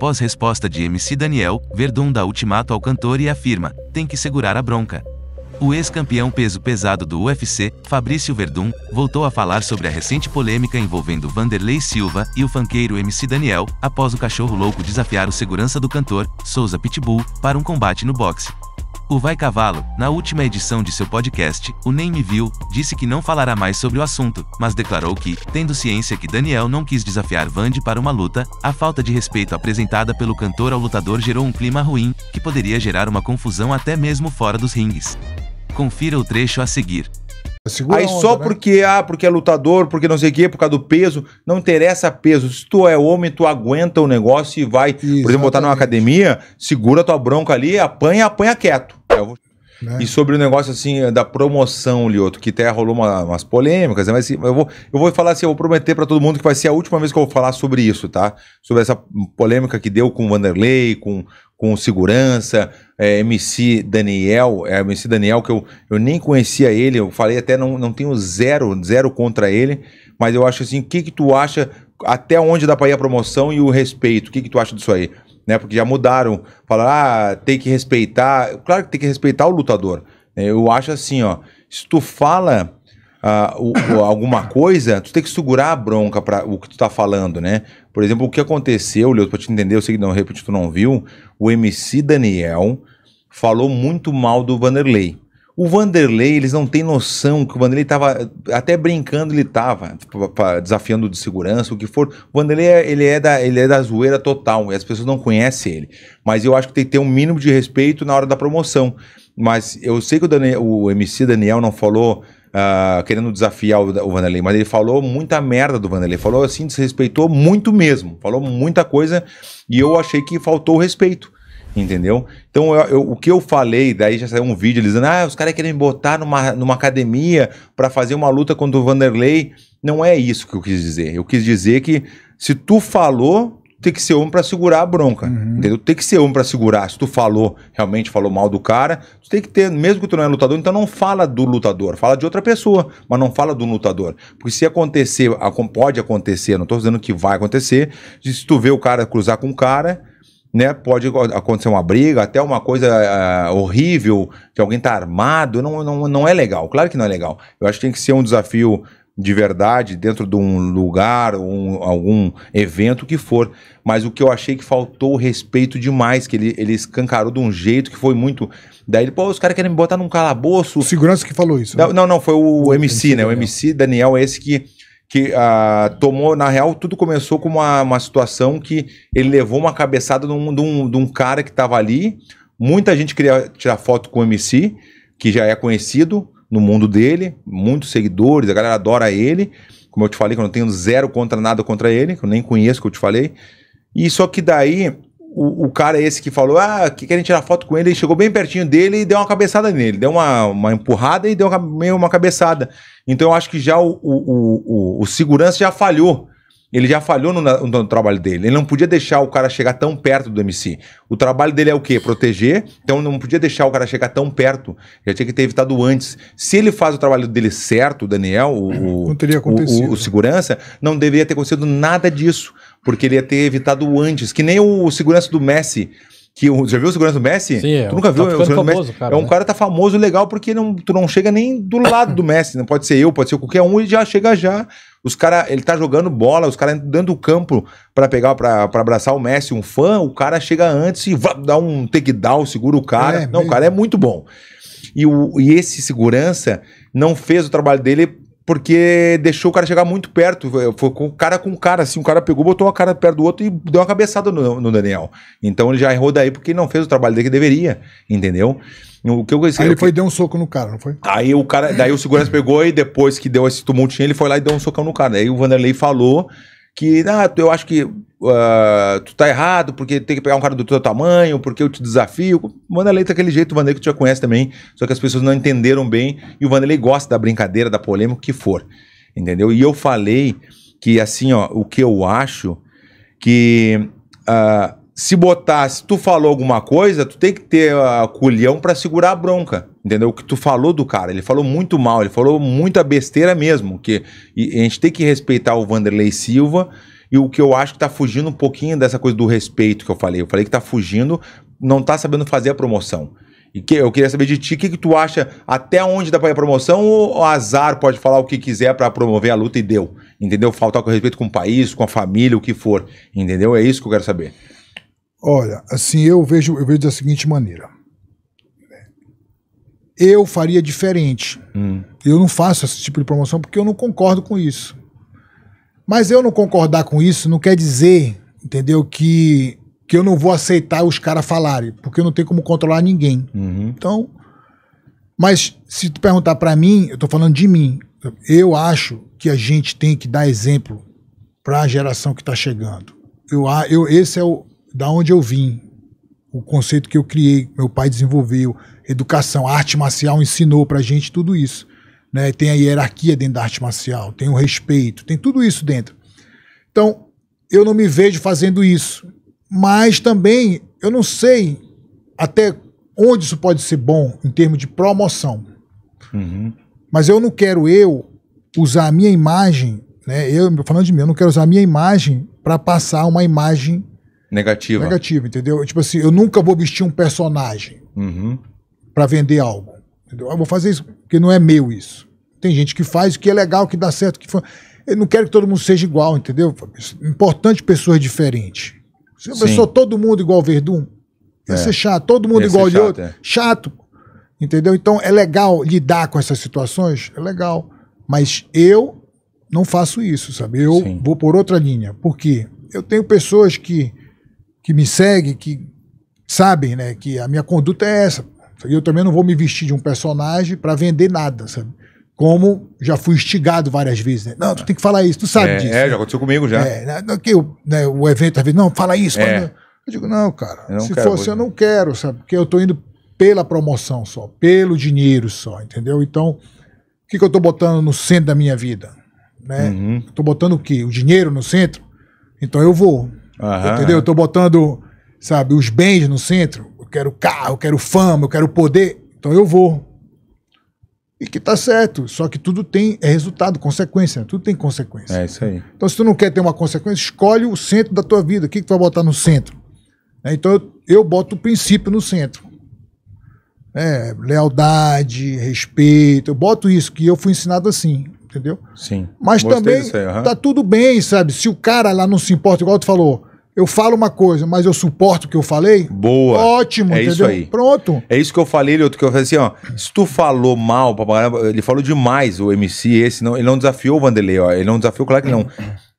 Após resposta de MC Daniel, Verdun dá ultimato ao cantor e afirma: tem que segurar a bronca. O ex-campeão peso pesado do UFC, Fabrício Verdun, voltou a falar sobre a recente polêmica envolvendo Vanderlei Silva e o fanqueiro MC Daniel, após o cachorro louco desafiar o segurança do cantor, Souza Pitbull, para um combate no boxe. O Vai Cavalo, na última edição de seu podcast, o Name View, disse que não falará mais sobre o assunto, mas declarou que, tendo ciência que Daniel não quis desafiar Vandy para uma luta, a falta de respeito apresentada pelo cantor ao lutador gerou um clima ruim, que poderia gerar uma confusão até mesmo fora dos rings. Confira o trecho a seguir. Segura Aí onda, só né? porque, ah, porque é lutador, porque não sei o quê, por causa do peso, não interessa peso. Se tu é homem, tu aguenta o negócio e vai, Exatamente. por exemplo, botar numa academia, segura tua bronca ali, apanha, apanha quieto. Né? E sobre o negócio assim eh, da promoção, Lioto, que até rolou uma, umas polêmicas, né? mas assim, eu, vou, eu vou falar assim, eu vou prometer para todo mundo que vai ser a última vez que eu vou falar sobre isso, tá? Sobre essa polêmica que deu com o Vanderlei, com, com segurança, é, eh, MC Daniel, é, MC Daniel que eu, eu nem conhecia ele, eu falei até não, não tenho zero, zero contra ele, mas eu acho assim, o que que tu acha, até onde dá para ir a promoção e o respeito, o que que tu acha disso aí? né? Porque já mudaram. Falaram, ah, tem que respeitar. Claro que tem que respeitar o lutador. Né? Eu acho assim, ó. Se tu fala ah, o, o, alguma coisa, tu tem que segurar a bronca para o que tu tá falando, né? Por exemplo, o que aconteceu, Leandro, pra te entender, eu sei que não, repito, tu não viu, o MC Daniel falou muito mal do Vanderlei. O Vanderlei, eles não têm noção que o Vanderlei tava até brincando, ele tava tipo, desafiando de segurança, o que for. O Vanderlei, é, ele é da, ele é da zoeira total e as pessoas não conhecem ele. Mas eu acho que tem que ter um mínimo de respeito na hora da promoção. Mas eu sei que o, Daniel, o MC Daniel não falou Uh, querendo desafiar o, o Vanderlei, mas ele falou muita merda do Vanderlei, falou assim, desrespeitou muito mesmo, falou muita coisa e eu achei que faltou o respeito. Entendeu? Então, eu, eu, o que eu falei, daí já saiu um vídeo dizendo: ah, os caras querem botar numa, numa academia para fazer uma luta contra o Vanderlei. Não é isso que eu quis dizer. Eu quis dizer que se tu falou, tem que ser homem para segurar a bronca. Uhum. Entendeu? Tem que ser homem para segurar. Se tu falou, realmente falou mal do cara, tu tem que ter, mesmo que tu não é lutador, então não fala do lutador, fala de outra pessoa, mas não fala do lutador. Porque se acontecer, pode acontecer, não tô dizendo que vai acontecer, se tu vê o cara cruzar com o cara né, pode acontecer uma briga, até uma coisa uh, horrível, que alguém tá armado, não, não, não é legal, claro que não é legal. Eu acho que tem que ser um desafio de verdade dentro de um lugar, um, algum evento que for. Mas o que eu achei que faltou respeito demais, que ele, ele escancarou de um jeito que foi muito. Daí ele, pô, os caras querem me botar num calabouço. O segurança que falou isso. Não, né? não, não, foi o, o MC, MC, né? Daniel. O MC Daniel é esse que que ah, tomou, na real, tudo começou com uma, uma situação que ele levou uma cabeçada de um, de um, de um cara que estava ali. Muita gente queria tirar foto com o MC, que já é conhecido no mundo dele, muitos seguidores, a galera adora ele. Como eu te falei, que eu não tenho zero contra nada contra ele, que eu nem conheço, que eu te falei. E só que daí o, o, cara esse que falou, ah, que querem tirar foto com ele, ele chegou bem pertinho dele e deu uma cabeçada nele, deu uma, uma empurrada e deu meio uma, cabeçada. Então eu acho que já o, o, o, o segurança já falhou ele já falhou no, no, no, trabalho dele. Ele não podia deixar o cara chegar tão perto do MC. O trabalho dele é o quê? Proteger. Então não podia deixar o cara chegar tão perto. Já tinha que ter evitado antes. Se ele faz o trabalho dele certo, o Daniel, o, não teria O, o, o segurança, não deveria ter acontecido nada disso. Porque ele ia ter evitado antes. Que nem o, o segurança do Messi que já viu o segurança do Messi? Sim, é. tu nunca tá viu o segurança famoso, do Messi? Cara, é um né? cara tá famoso legal porque não, tu não chega nem do lado do Messi, não pode ser eu, pode ser qualquer um e já chega já os cara, ele tá jogando bola, os caras dando o campo para pegar, para abraçar o Messi, um fã, o cara chega antes e dá um takedown, segura o cara. É, não, o cara é muito bom. E, o, e esse segurança não fez o trabalho dele porque deixou o cara chegar muito perto. Eh, foi com cara com cara, assim. O cara pegou, botou uma cara perto do outro e deu uma cabeçada no, no Daniel. Então ele já errou daí porque não fez o trabalho dele que deveria, entendeu? O que eu, aí ele foi e deu um soco no cara, não foi? Aí o cara, daí o segurança pegou e depois que deu esse tumultinho, ele foi lá e deu um socão no cara. Aí o Vanderlei falou que, ah, eu acho que Uh, tu tá errado, porque tem que pegar um cara do teu tamanho, porque eu te desafio. O Vanderlei tá aquele jeito, o Vanderlei que tu já conhece também, só que as pessoas não entenderam bem e o Vanderlei gosta da brincadeira, da polêmica, o que for. Entendeu? E eu falei que, assim, ó, o que eu acho que uh, se tu falou alguma coisa, tu tem que ter uh, culhão para segurar a bronca. Entendeu? O que tu falou do cara, ele falou muito mal, ele falou muita besteira mesmo. Que, e, a gente tem que respeitar o Vanderlei Silva e o que eu acho que tá fugindo um pouquinho dessa coisa do respeito que eu falei. Eu falei que tá fugindo, não tá sabendo fazer a promoção. E que, eu queria saber de ti, o que, que tu acha, até onde dá para ir a promoção, ou o azar pode falar o que quiser para promover a luta e deu, entendeu? Faltar com respeito com o país, com a família, o que for, entendeu? É isso que eu quero saber. Olha, assim, eu vejo, eu vejo da seguinte maneira. Eu faria diferente. Hum. Eu não faço esse tipo de promoção porque eu não concordo com isso. Mas eu não concordar com isso não quer dizer, entendeu, que, que eu não vou aceitar os caras falarem, porque eu não tenho como controlar ninguém. Uhum. Então, mas se tu perguntar para mim, eu tô falando de mim. Eu acho que a gente tem que dar exemplo para a geração que está chegando. Eu, eu, esse é o da onde eu vim, o conceito que eu criei, meu pai desenvolveu, educação, arte marcial ensinou para gente tudo isso né? Tem a hierarquia dentro da arte marcial, tem o respeito, tem tudo isso dentro. Então, eu não me vejo fazendo isso. Mas também eu não sei até onde isso pode ser bom em termos de promoção. Uhum. Mas eu não quero eu usar a minha imagem, né? Eu falando de mim, eu não quero usar a minha imagem para passar uma imagem negativa. Negativa, entendeu? Tipo assim, eu nunca vou vestir um personagem uhum. para vender algo. Eu ah, vou fazer isso porque não é meu isso. Tem gente que faz, que é legal, que dá certo, que foi. Eu não quero que todo mundo seja igual, entendeu? Importante pessoas diferentes. Se eu sou todo mundo igual Verdun, ia é. ser chato. Todo mundo ia igual de outro, é. chato. Entendeu? Então é legal lidar com essas situações, é legal. Mas eu não faço isso, sabe? Eu Sim. vou por outra linha. Por quê? Eu tenho pessoas que, que me seguem, que sabem, né, que a minha conduta é essa. E eu também não vou me vestir de um personagem para vender nada, sabe? Como já fui instigado várias vezes, né? Não, tu tem que falar isso, tu sabe é, disso. É, né? já aconteceu comigo já. É, né, que eu, né, o evento, às vezes, não, fala isso. É. eu digo, não, cara, não se quero, fosse eu não quero, sabe? Porque eu tô indo pela promoção só, pelo dinheiro só, entendeu? Então, o que, que eu tô botando no centro da minha vida? Né? Uhum. Tô botando o quê? O dinheiro no centro? Então eu vou. Aham, entendeu? É. Eu tô botando, sabe, os bens no centro? quero carro, eu quero fama, eu quero poder, então eu vou. E que tá certo, só que tudo tem é resultado, consequência, né? tudo tem consequência. É isso aí. Então se tu não quer ter uma consequência, escolhe o centro da tua vida, o que, que tu vai botar no centro? É, então eu, eu boto o princípio no centro. É, lealdade, respeito, eu boto isso, que eu fui ensinado assim, entendeu? Sim. Mas Gostei também aí, uhum. tá tudo bem, sabe? Se o cara lá não se importa, igual tu falou, eu falo uma coisa, mas eu suporto o que eu falei. Boa. Ótimo, é entendeu? isso aí. Pronto. É isso que eu falei, ele outro que eu falei assim, ó, se tu falou mal, ele falou demais o MC esse, não, ele não desafiou o Vanderlei, ó, ele não desafiou, claro que não.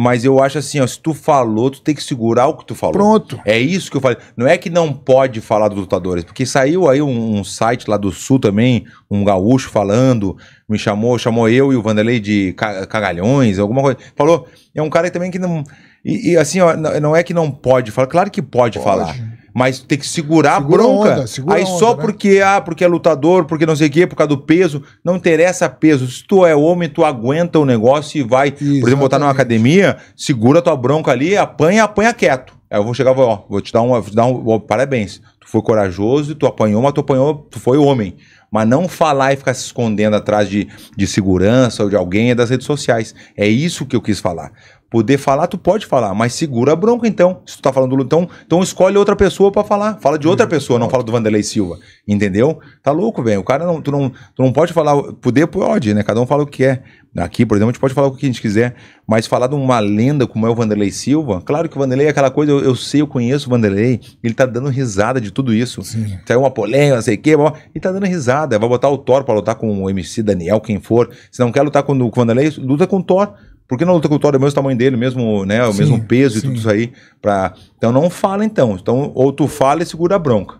Mas eu acho assim, ó, se tu falou, tu tem que segurar o que tu falou. Pronto. É isso que eu falei. Não é que não pode falar dos lutadores, porque saiu aí um, um site lá do Sul também, um gaúcho falando, me chamou, chamou eu e o Vanderlei de cagalhões, alguma coisa. Falou, é um cara também que não e, e assim, ó, não é que não pode falar, claro que pode, pode. falar. Mas tem que segurar segura a bronca. Onda, segura Aí onda, só né? porque, ah, porque é lutador, porque não sei o quê, por causa do peso. Não interessa peso. Se tu é homem, tu aguenta o negócio e vai. Exatamente. Por exemplo, botar numa academia, segura tua bronca ali, apanha, apanha quieto. Aí eu vou chegar e vou, vou te dar um, te dar um ó, parabéns. Tu foi corajoso, tu apanhou, mas tu apanhou, tu foi homem. Mas não falar e ficar se escondendo atrás de, de segurança ou de alguém é das redes sociais. É isso que eu quis falar. Poder falar, tu pode falar, mas segura a bronca então. Se tu tá falando do Lutão, então escolhe outra pessoa para falar. Fala de outra uhum. pessoa, não fala do Vanderlei Silva. Entendeu? Tá louco, velho. O cara não tu, não. tu não pode falar. Poder pode, né? Cada um fala o que é. Aqui, por exemplo, a gente pode falar o que a gente quiser, mas falar de uma lenda como é o Vanderlei Silva, claro que o Vanderlei é aquela coisa, eu, eu sei, eu conheço o Vanderlei, ele tá dando risada de tudo isso. Sim. Saiu uma polêmica, não sei o quê, ele tá dando risada. Vai botar o Thor pra lutar com o MC Daniel, quem for. Se não quer lutar com o Vanderlei, luta com o Thor. Porque não luta cultural é o mesmo tamanho dele, mesmo, né, o sim, mesmo peso sim. e tudo isso aí. Pra... Então não fala então. então. Ou tu fala e segura a bronca.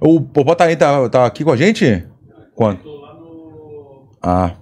O Popó tá, aí, tá, tá aqui com a gente? Quanto? Ah.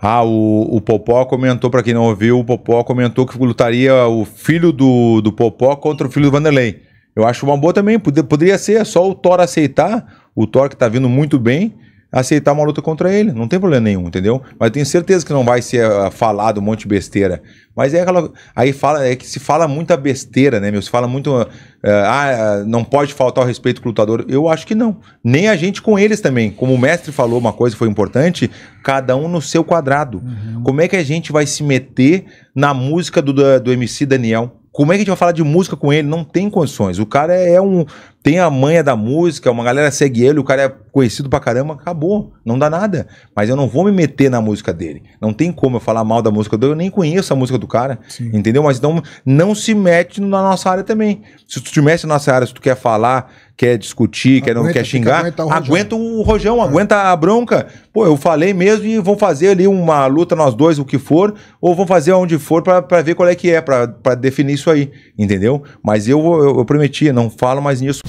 Ah, o, o Popó comentou, para quem não ouviu, o Popó comentou que lutaria o filho do, do Popó contra o filho do Vanderlei. Eu acho uma boa também, poderia ser, só o Thor aceitar, o Thor que tá vindo muito bem, aceitar uma luta contra ele. Não tem problema nenhum, entendeu? Mas tenho certeza que não vai ser ah, falado um monte de besteira. Mas é aquela. Aí fala, é que se fala muita besteira, né, meu? Se fala muito. Uh, ah, não pode faltar o respeito com o lutador. Eu acho que não. Nem a gente com eles também. Como o mestre falou uma coisa que foi importante, cada um no seu quadrado. Uhum. Como é que a gente vai se meter na música do, do MC Daniel? Como é que a gente vai falar de música com ele? Não tem condições. O cara é, é um. Tem a manha da música, uma galera segue ele, o cara é conhecido pra caramba, acabou. Não dá nada. Mas eu não vou me meter na música dele. Não tem como eu falar mal da música dele, eu nem conheço a música do cara. Sim. Entendeu? Mas então não se mete na nossa área também. Se tu te mete na nossa área, se tu quer falar quer discutir, quer, não, quer xingar, aguenta o, aguenta o rojão, aguenta a bronca. Pô, eu falei mesmo e vão fazer ali uma luta nós dois, o que for, ou vão fazer onde for para ver qual é que é, para definir isso aí, entendeu? Mas eu, eu, eu prometi, não falo mais nisso.